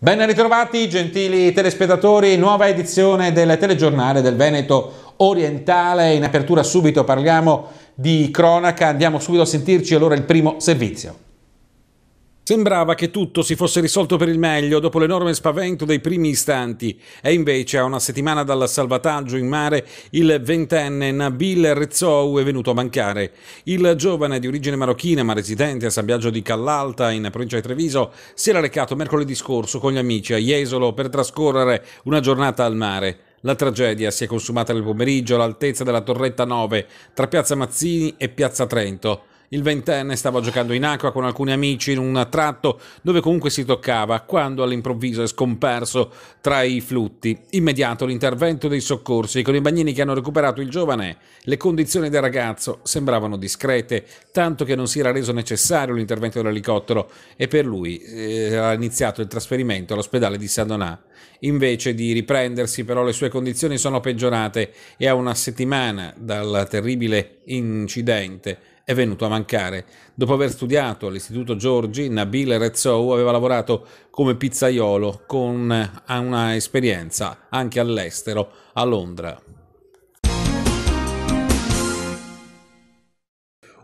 Ben ritrovati gentili telespettatori, nuova edizione del telegiornale del Veneto Orientale. In apertura subito parliamo di cronaca, andiamo subito a sentirci allora il primo servizio. Sembrava che tutto si fosse risolto per il meglio dopo l'enorme spavento dei primi istanti e invece a una settimana dal salvataggio in mare il ventenne Nabil Rezzou è venuto a mancare. Il giovane di origine marocchina ma residente a San Biagio di Callalta in provincia di Treviso si era recato mercoledì scorso con gli amici a Jesolo per trascorrere una giornata al mare. La tragedia si è consumata nel pomeriggio all'altezza della Torretta 9 tra Piazza Mazzini e Piazza Trento. Il ventenne stava giocando in acqua con alcuni amici in un tratto dove comunque si toccava, quando all'improvviso è scomparso tra i flutti. Immediato l'intervento dei soccorsi con i bagnini che hanno recuperato il giovane. Le condizioni del ragazzo sembravano discrete, tanto che non si era reso necessario l'intervento dell'elicottero e per lui era eh, iniziato il trasferimento all'ospedale di Saint Donat. Invece di riprendersi però le sue condizioni sono peggiorate e a una settimana dal terribile incidente è venuto a mancare. Dopo aver studiato all'Istituto Giorgi, Nabil Rezzou aveva lavorato come pizzaiolo con eh, una esperienza anche all'estero, a Londra.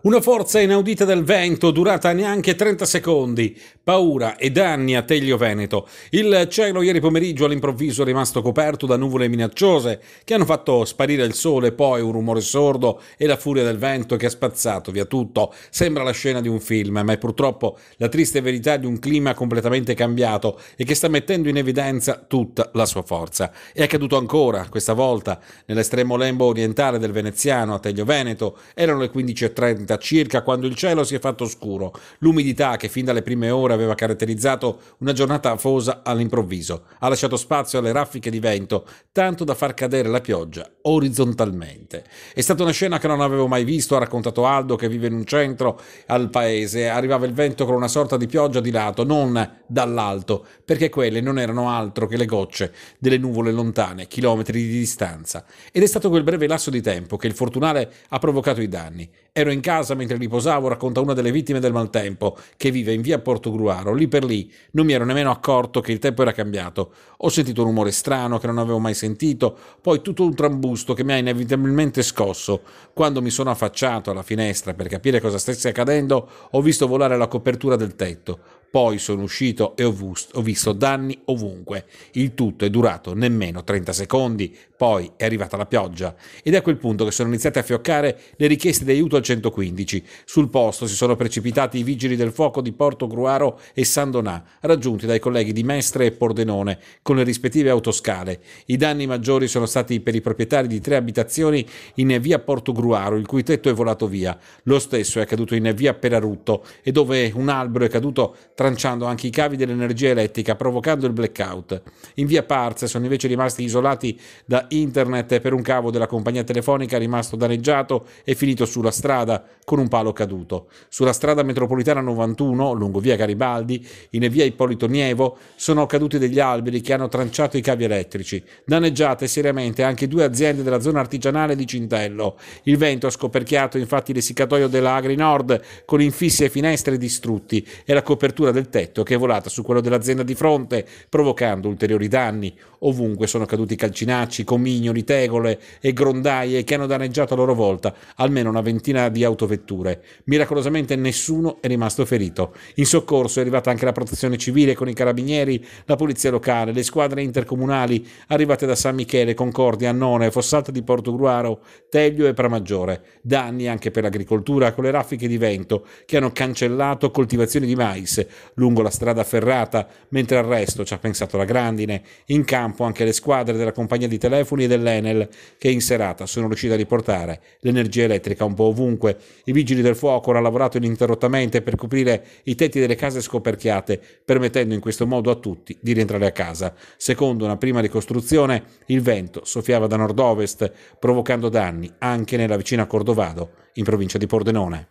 Una forza inaudita del vento durata neanche 30 secondi. Paura e danni a Teglio Veneto. Il cielo ieri pomeriggio all'improvviso è rimasto coperto da nuvole minacciose che hanno fatto sparire il sole, poi un rumore sordo e la furia del vento che ha spazzato via tutto. Sembra la scena di un film, ma è purtroppo la triste verità di un clima completamente cambiato e che sta mettendo in evidenza tutta la sua forza. È accaduto ancora, questa volta, nell'estremo lembo orientale del veneziano a Teglio Veneto. Erano le 15.30 circa, circa quando il cielo si è fatto scuro, l'umidità che fin dalle prime ore aveva caratterizzato una giornata afosa all'improvviso, ha lasciato spazio alle raffiche di vento, tanto da far cadere la pioggia orizzontalmente. È stata una scena che non avevo mai visto, ha raccontato Aldo che vive in un centro al paese, arrivava il vento con una sorta di pioggia di lato, non dall'alto, perché quelle non erano altro che le gocce delle nuvole lontane, chilometri di distanza. Ed è stato quel breve lasso di tempo che il fortunale ha provocato i danni. Ero in casa mentre riposavo, racconta una delle vittime del maltempo, che vive in via Portogruaro. Lì per lì non mi ero nemmeno accorto che il tempo era cambiato. Ho sentito un rumore strano che non avevo mai sentito, poi tutto un trambusto che mi ha inevitabilmente scosso. Quando mi sono affacciato alla finestra per capire cosa stesse accadendo, ho visto volare la copertura del tetto. Poi sono uscito e ho, vus- ho visto danni ovunque. Il tutto è durato nemmeno 30 secondi. Poi è arrivata la pioggia ed è a quel punto che sono iniziate a fioccare le richieste di aiuto al 115. Sul posto si sono precipitati i vigili del fuoco di Porto Gruaro e San Donà, raggiunti dai colleghi di Mestre e Pordenone con le rispettive autoscale. I danni maggiori sono stati per i proprietari di tre abitazioni in via Porto Gruaro, il cui tetto è volato via. Lo stesso è accaduto in via Perarutto e dove un albero è caduto tra tranciando anche i cavi dell'energia elettrica, provocando il blackout. In via Parz sono invece rimasti isolati da internet per un cavo della compagnia telefonica rimasto danneggiato e finito sulla strada con un palo caduto. Sulla strada metropolitana 91, lungo via Garibaldi, in via Ippolito Nievo, sono caduti degli alberi che hanno tranciato i cavi elettrici. Danneggiate seriamente anche due aziende della zona artigianale di Cintello. Il vento ha scoperchiato infatti l'essiccatoio della Agri Nord con infissi e finestre distrutti e la copertura struttura del tetto che è volata su quello dell'azienda di fronte, provocando ulteriori danni. Ovunque sono caduti calcinacci, comignoli, tegole e grondaie che hanno danneggiato a loro volta almeno una ventina di autovetture. Miracolosamente nessuno è rimasto ferito. In soccorso è arrivata anche la protezione civile con i carabinieri, la polizia locale, le squadre intercomunali arrivate da San Michele, Concordia, Annone, Fossalta di Portogruaro, Teglio e Pramaggiore. Danni anche per l'agricoltura con le raffiche di vento che hanno cancellato coltivazioni di mais, lungo la strada ferrata, mentre al resto ci ha pensato la grandine. In campo anche le squadre della compagnia di telefoni e dell'Enel, che in serata sono riuscite a riportare l'energia elettrica un po' ovunque. I vigili del fuoco hanno lavorato ininterrottamente per coprire i tetti delle case scoperchiate, permettendo in questo modo a tutti di rientrare a casa. Secondo una prima ricostruzione, il vento soffiava da nord-ovest, provocando danni anche nella vicina Cordovado, in provincia di Pordenone.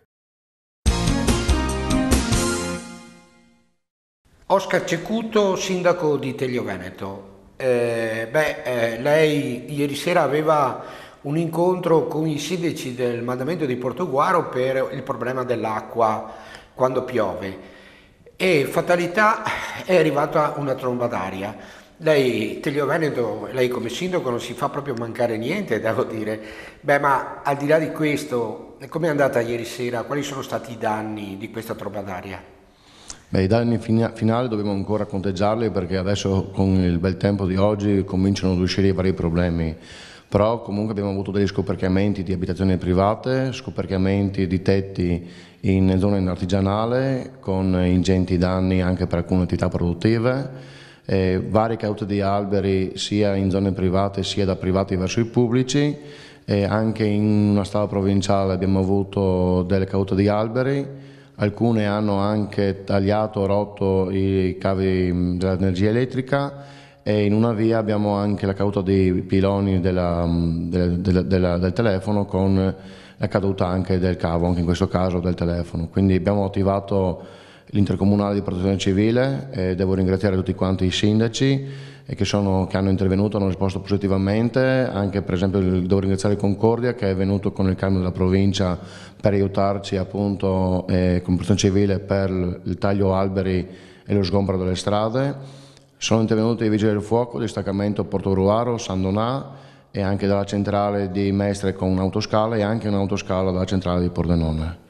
Oscar Cecuto, sindaco di Teglio Veneto. Eh, beh, eh, lei ieri sera aveva un incontro con i sindaci del mandamento di Portoguaro per il problema dell'acqua quando piove e fatalità è arrivata una tromba d'aria. Lei, Teglio Veneto, lei come sindaco non si fa proprio mancare niente, devo dire. Beh, ma al di là di questo, come è andata ieri sera? Quali sono stati i danni di questa tromba d'aria? Beh, I danni finali dobbiamo ancora conteggiarli perché adesso con il bel tempo di oggi cominciano ad uscire i vari problemi però comunque abbiamo avuto degli scoperchiamenti di abitazioni private, scoperchiamenti di tetti in zone artigianale con ingenti danni anche per alcune attività produttive, eh, varie caute di alberi sia in zone private sia da privati verso i pubblici, eh, anche in una strada provinciale abbiamo avuto delle caute di alberi, alcune hanno anche tagliato, rotto i cavi mm, dell'energia elettrica e in una via abbiamo anche la caduta dei piloni della, mm, della, della, del telefono con la caduta anche del cavo, anche in questo caso del telefono. Quindi abbiamo attivato l'intercomunale di protezione civile, eh, devo ringraziare tutti quanti i sindaci eh, che, sono, che, hanno intervenuto, hanno risposto positivamente, anche per esempio devo ringraziare Concordia che è venuto con il camion della provincia per aiutarci appunto eh, con protezione civile per il taglio alberi e lo sgombro delle strade. Sono intervenuti i Vigili del Fuoco, Distaccamento Porto Ruaro, San Donà e anche dalla centrale di Mestre con un'autoscala e anche un'autoscala dalla centrale di Pordenone.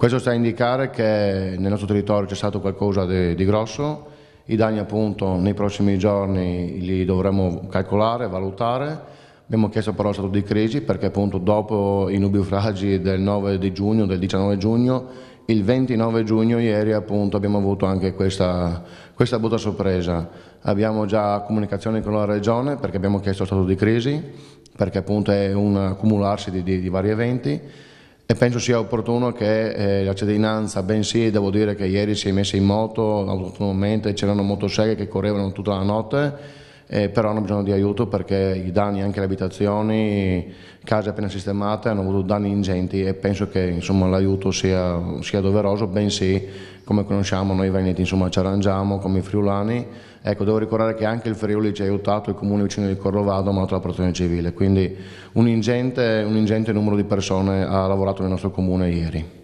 Questo sta a indicare che nel nostro territorio c'è stato qualcosa di, di grosso, i danni appunto nei prossimi giorni li dovremo calcolare, valutare, Abbiamo chiesto però lo stato di crisi perché appunto dopo i nubifragi del 9 di giugno, del 19 giugno, il 29 giugno ieri appunto abbiamo avuto anche questa, questa brutta sorpresa. Abbiamo già comunicazioni con la Regione perché abbiamo chiesto lo stato di crisi, perché appunto è un accumularsi di, di, di vari eventi e penso sia opportuno che eh, la cittadinanza, bensì devo dire che ieri si è messa in moto autonomamente, c'erano motoseghe che correvano tutta la notte eh, però hanno bisogno di aiuto perché i danni anche alle abitazioni, case appena sistemate hanno avuto danni ingenti e penso che l'aiuto sia, sia, doveroso, bensì come conosciamo noi veneti insomma, ci arrangiamo come i friulani, ecco devo ricordare che anche il Friuli ci ha aiutato, il comune vicino di Corrovado ha mandato la protezione civile, quindi un ingente, un ingente numero di persone ha lavorato nel nostro comune ieri.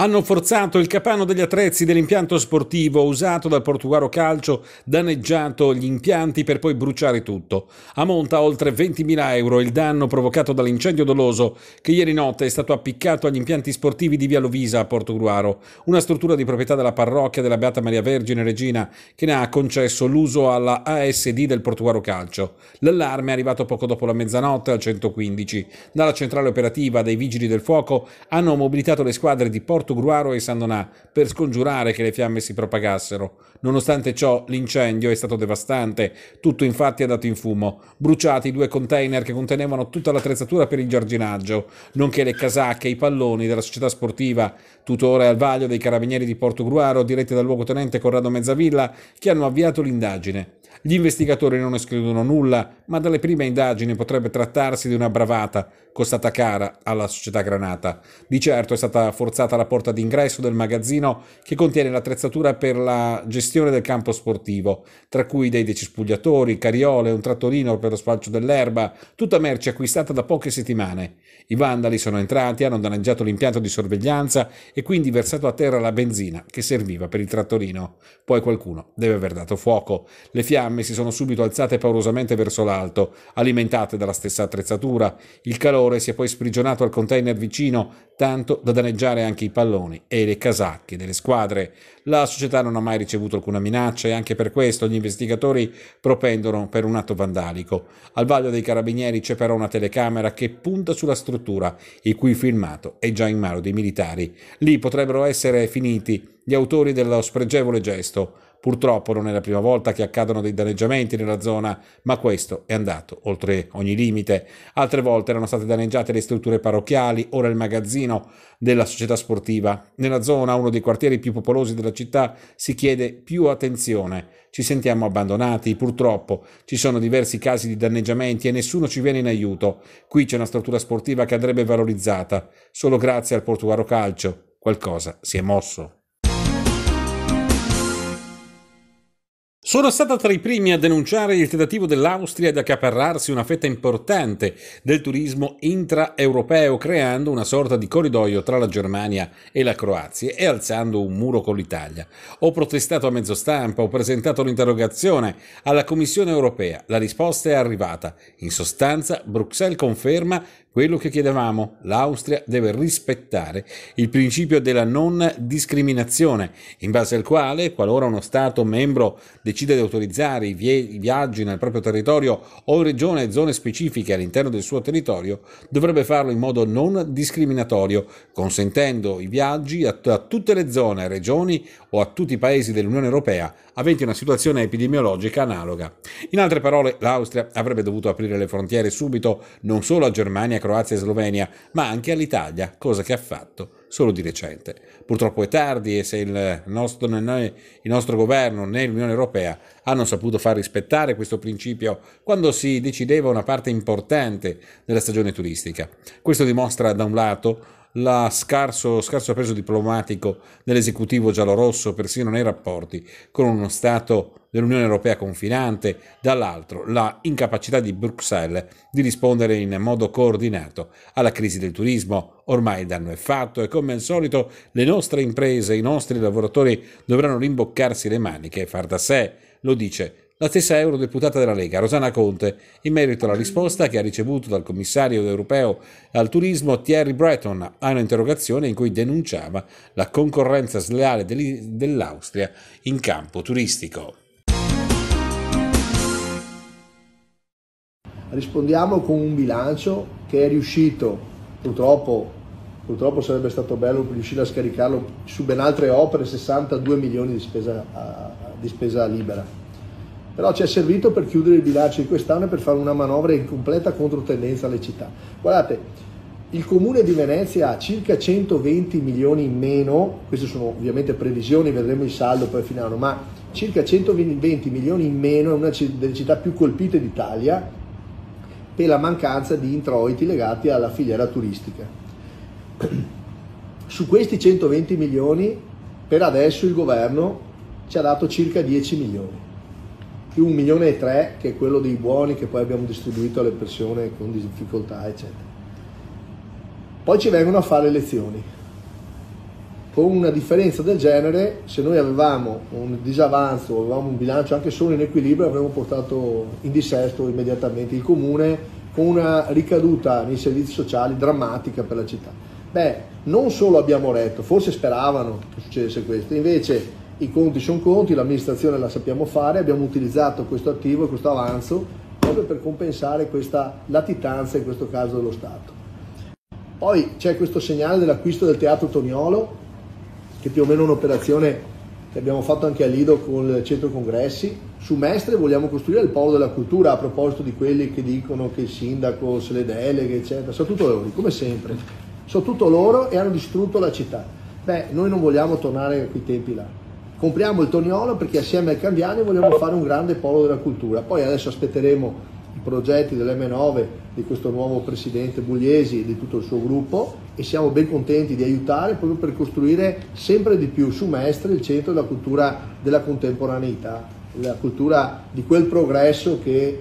hanno forzato il capanno degli attrezzi dell'impianto sportivo usato dal Portuaro Calcio, danneggiato gli impianti per poi bruciare tutto. Ammonta oltre 20.000 euro il danno provocato dall'incendio doloso che ieri notte è stato appiccato agli impianti sportivi di Via Lovisa a Portogruaro, una struttura di proprietà della parrocchia della Beata Maria Vergine Regina che ne ha concesso l'uso alla ASD del Portuaro Calcio. L'allarme è arrivato poco dopo la mezzanotte al 115. Dalla centrale operativa dei Vigili del Fuoco hanno mobilitato le squadre di Porto Gruaro e San Donà per scongiurare che le fiamme si propagassero. Nonostante ciò, l'incendio è stato devastante, tutto infatti è andato in fumo, bruciati i due container che contenevano tutta l'attrezzatura per il giardinaggio, nonché le casacche e i palloni della società sportiva, tuttora al vaglio dei carabinieri di Porto Gruaro diretti dal luogotenente Corrado Mezzavilla che hanno avviato l'indagine. Gli investigatori non escludono nulla, ma dalle prime indagini potrebbe trattarsi di una bravata, costata cara alla società Granata. Di certo è stata forzata la porta d'ingresso del magazzino che contiene l'attrezzatura per la gestione del campo sportivo, tra cui dei decipugliatori, cariole, un trattorino per lo spalcio dell'erba, tutta merce acquistata da poche settimane. I vandali sono entrati, hanno danneggiato l'impianto di sorveglianza e quindi versato a terra la benzina che serviva per il trattorino. Poi qualcuno deve aver dato fuoco. Le fiamme fiamme si sono subito alzate paurosamente verso l'alto, alimentate dalla stessa attrezzatura. Il calore si è poi sprigionato al container vicino, tanto da danneggiare anche i palloni e le casacche delle squadre. La società non ha mai ricevuto alcuna minaccia e anche per questo gli investigatori propendono per un atto vandalico. Al vaglio dei carabinieri c'è però una telecamera che punta sulla struttura, il cui filmato è già in mano dei militari. Lì potrebbero essere finiti gli autori dello spregevole gesto Purtroppo non è la prima volta che accadono dei danneggiamenti nella zona, ma questo è andato oltre ogni limite. Altre volte erano state danneggiate le strutture parrocchiali, ora il magazzino della società sportiva. Nella zona, uno dei quartieri più popolosi della città, si chiede più attenzione. Ci sentiamo abbandonati, purtroppo ci sono diversi casi di danneggiamenti e nessuno ci viene in aiuto. Qui c'è una struttura sportiva che andrebbe valorizzata. Solo grazie al Portuaro Calcio qualcosa si è mosso. Sono stata tra i primi a denunciare il tentativo dell'Austria di accaparrarsi una fetta importante del turismo intraeuropeo, creando una sorta di corridoio tra la Germania e la Croazia e alzando un muro con l'Italia. Ho protestato a mezzo stampa, ho presentato un'interrogazione alla Commissione europea. La risposta è arrivata. In sostanza, Bruxelles conferma quello che chiedevamo, l'Austria deve rispettare il principio della non discriminazione, in base al quale, qualora uno Stato membro decida di autorizzare i, viaggi nel proprio territorio o regione e zone specifiche all'interno del suo territorio, dovrebbe farlo in modo non discriminatorio, consentendo i viaggi a, t- a tutte le zone, regioni o a tutti i paesi dell'Unione Europea aventi una situazione epidemiologica analoga. In altre parole, l'Austria avrebbe dovuto aprire le frontiere subito non solo a Germania, Croazia e Slovenia, ma anche all'Italia, cosa che ha fatto solo di recente. Purtroppo è tardi e se il nostro, noi, il nostro governo né l'Unione Europea hanno saputo far rispettare questo principio quando si decideva una parte importante della stagione turistica. Questo dimostra da un lato la scarso, scarso peso diplomatico dell'esecutivo giallorosso persino nei rapporti con uno Stato dell'Unione Europea confinante, dall'altro la incapacità di Bruxelles di rispondere in modo coordinato alla crisi del turismo. Ormai il danno è fatto e come al solito le nostre imprese, i nostri lavoratori dovranno rimboccarsi le maniche e far da sé, lo dice la stessa eurodeputata della Lega, Rosana Conte, in merito alla risposta che ha ricevuto dal commissario europeo al turismo Thierry Breton a un'interrogazione in cui denunciava la concorrenza sleale dell'Austria in campo turistico. rispondiamo con un bilancio che è riuscito, purtroppo, purtroppo sarebbe stato bello riuscire a scaricarlo su ben altre opere, 62 milioni di spesa, di spesa libera. Però ci è servito per chiudere il bilancio di quest'anno e per fare una manovra in completa controtendenza alle città. Guardate, il comune di Venezia ha circa 120 milioni in meno, queste sono ovviamente previsioni, vedremo il saldo poi a fine anno, ma circa 120 milioni in meno è una delle città più colpite d'Italia e la mancanza di introiti legati alla filiera turistica. Su questi 120 milioni per adesso il governo ci ha dato circa 10 milioni, più un milione e tre che è quello dei buoni che poi abbiamo distribuito alle persone con difficoltà, eccetera. Poi ci vengono a fare lezioni con una differenza del genere, se noi avevamo un disavanzo, avevamo un bilancio anche solo in equilibrio, avremmo portato in dissesto immediatamente il comune con una ricaduta nei servizi sociali drammatica per la città. Beh, non solo abbiamo retto, forse speravano che succedesse questo, invece i conti sono conti, l'amministrazione la sappiamo fare, abbiamo utilizzato questo attivo e questo avanzo proprio per compensare questa latitanza in questo caso dello Stato. Poi c'è questo segnale dell'acquisto del teatro Toniolo che più o meno è un'operazione che abbiamo fatto anche a Lido con il centro congressi. Su Mestre vogliamo costruire il polo della cultura a proposito di quelli che dicono che il sindaco se le deleghe, eccetera. Sono tutto loro, come sempre. Sono tutto loro e hanno distrutto la città. Beh, noi non vogliamo tornare a quei tempi là. Compriamo il Toniolo perché assieme al Cambiani vogliamo fare un grande polo della cultura. Poi adesso aspetteremo i progetti dell'M9 di questo nuovo presidente Bugliesi e di tutto il suo gruppo e siamo ben contenti di aiutare proprio per costruire sempre di più su Mestre il centro della cultura della contemporaneità, la cultura di quel progresso che, eh,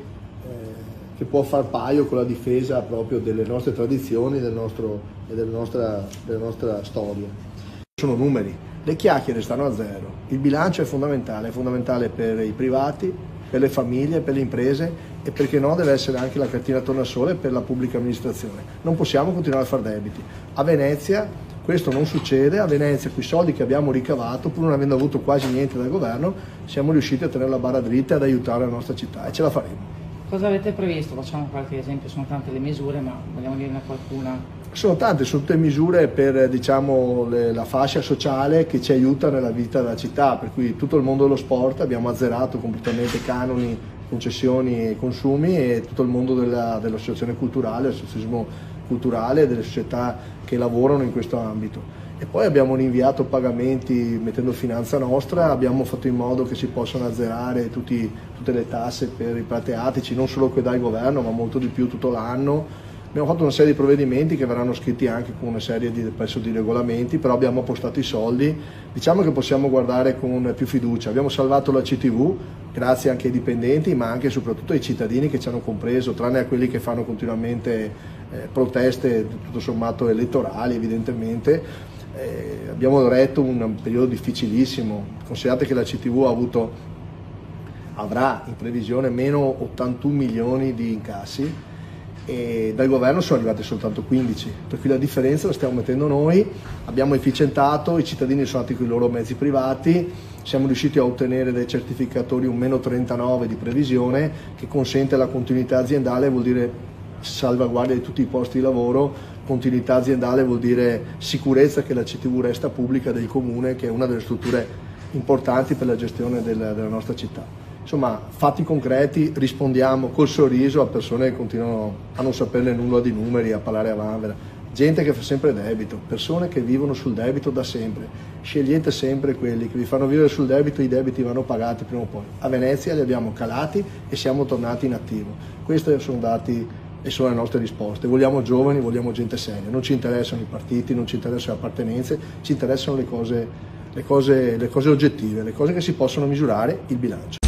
che può far paio con la difesa proprio delle nostre tradizioni del nostro, e della nostra, della nostra storia. Sono numeri, le chiacchiere stanno a zero, il bilancio è fondamentale, è fondamentale per i privati, per le famiglie, per le imprese, e perché no deve essere anche la cartina tornasole per la pubblica amministrazione. Non possiamo continuare a fare debiti. A Venezia questo non succede, a Venezia con i soldi che abbiamo ricavato, pur non avendo avuto quasi niente dal governo, siamo riusciti a tenere la barra dritta e ad aiutare la nostra città e ce la faremo. Cosa avete previsto? Facciamo qualche esempio, sono tante le misure, ma vogliamo dirne qualcuna? Sono tante, sono tutte misure per diciamo, le, la fascia sociale che ci aiuta nella vita della città, per cui tutto il mondo dello sport abbiamo azzerato completamente canoni concessioni e consumi e tutto il mondo dell'associazione dell culturale, l'associazionismo culturale e delle società che lavorano in questo ambito. E poi abbiamo rinviato pagamenti mettendo finanza nostra, abbiamo fatto in modo che si possano azzerare tutti, tutte le tasse per i prateatici, non solo che dà il governo ma molto di più tutto l'anno Abbiamo fatto una serie di provvedimenti che verranno scritti anche con una serie di, di regolamenti, però abbiamo appostato i soldi, diciamo che possiamo guardare con più fiducia. Abbiamo salvato la CTV, grazie anche ai dipendenti, ma anche e soprattutto ai cittadini che ci hanno compreso, tranne a quelli che fanno continuamente eh, proteste tutto sommato elettorali evidentemente. Eh, abbiamo retto un, un periodo difficilissimo, considerate che la CTV ha avuto, avrà in previsione meno 81 milioni di incassi, e dal governo sono arrivate soltanto 15, per cui la differenza la stiamo mettendo noi, abbiamo efficientato, i cittadini sono andati con i loro mezzi privati, siamo riusciti a ottenere dai certificatori un meno 39 di previsione che consente la continuità aziendale, vuol dire salvaguardia di tutti i posti di lavoro, continuità aziendale vuol dire sicurezza che la CTV resta pubblica del comune che è una delle strutture importanti per la gestione della, della nostra città insomma, fatti concreti, rispondiamo col sorriso a persone che continuano a non saperne nulla di numeri, a parlare a vanvera, gente che fa sempre debito, persone che vivono sul debito da sempre. Scegliete sempre quelli che vi fanno vivere sul debito, i debiti vanno pagati prima o poi. A Venezia li abbiamo calati e siamo tornati in attivo. Questi sono dati e sono le nostre risposte. Vogliamo giovani, vogliamo gente seria. Non ci interessano i partiti, non ci interessano le appartenenze, ci interessano le cose, le cose, le cose oggettive, le cose che si possono misurare, il bilancio.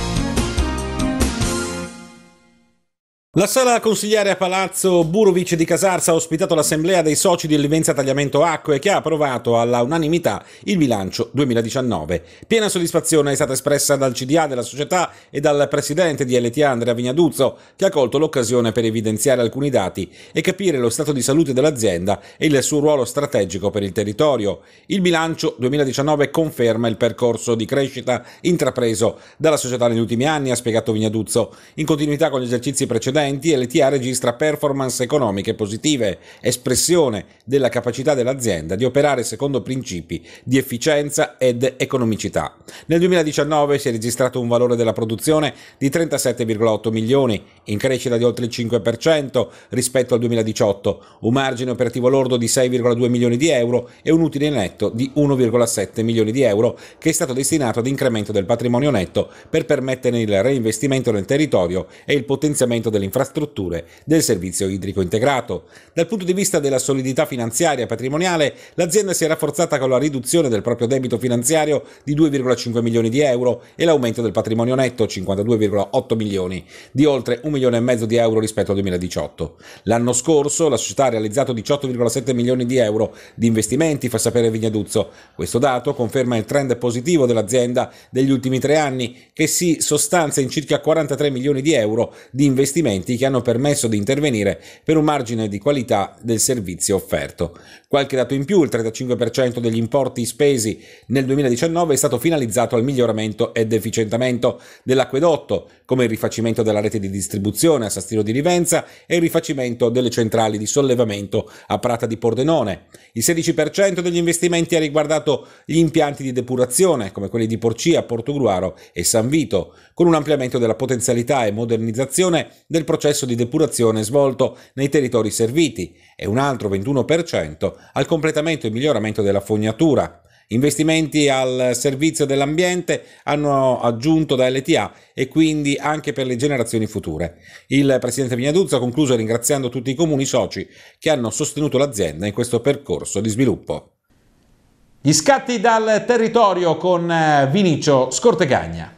La sala consigliare a Palazzo Burovic di Casarsa ha ospitato l'assemblea dei soci di Livenza Tagliamento Acque che ha approvato alla unanimità il bilancio 2019. Piena soddisfazione è stata espressa dal CDA della società e dal presidente di LTA Andrea Vignaduzzo che ha colto l'occasione per evidenziare alcuni dati e capire lo stato di salute dell'azienda e il suo ruolo strategico per il territorio. Il bilancio 2019 conferma il percorso di crescita intrapreso dalla società negli ultimi anni, ha spiegato Vignaduzzo, in continuità con gli esercizi precedenti 2020 LTA registra performance economiche positive, espressione della capacità dell'azienda di operare secondo principi di efficienza ed economicità. Nel 2019 si è registrato un valore della produzione di 37,8 milioni, in crescita di oltre il 5% rispetto al 2018, un margine operativo lordo di 6,2 milioni di euro e un utile netto di 1,7 milioni di euro che è stato destinato ad incremento del patrimonio netto per permettere il reinvestimento nel territorio e il potenziamento dell'infrastruttura infrastrutture del servizio idrico integrato. Dal punto di vista della solidità finanziaria e patrimoniale, l'azienda si è rafforzata con la riduzione del proprio debito finanziario di 2,5 milioni di euro e l'aumento del patrimonio netto 52,8 milioni, di oltre 1 milione e mezzo di euro rispetto al 2018. L'anno scorso la società ha realizzato 18,7 milioni di euro di investimenti, fa sapere Vignaduzzo. Questo dato conferma il trend positivo dell'azienda degli ultimi tre anni, che si sostanzia in circa 43 milioni di euro di investimenti strumenti che hanno permesso di intervenire per un margine di qualità del servizio offerto. Qualche dato in più, il 35% degli importi spesi nel 2019 è stato finalizzato al miglioramento ed efficientamento dell'acquedotto, come il rifacimento della rete di distribuzione a Sastino di Rivenza e il rifacimento delle centrali di sollevamento a Prata di Pordenone. Il 16% degli investimenti ha riguardato gli impianti di depurazione, come quelli di Porcia, Portogruaro e San Vito, con un ampliamento della potenzialità e modernizzazione del processo di depurazione svolto nei territori serviti e un altro 21% al completamento e miglioramento della fognatura. Investimenti al servizio dell'ambiente hanno aggiunto da LTA e quindi anche per le generazioni future. Il presidente Vignaduzzo ha concluso ringraziando tutti i comuni soci che hanno sostenuto l'azienda in questo percorso di sviluppo. Gli scatti dal territorio con eh, Vinicio Scortegagna.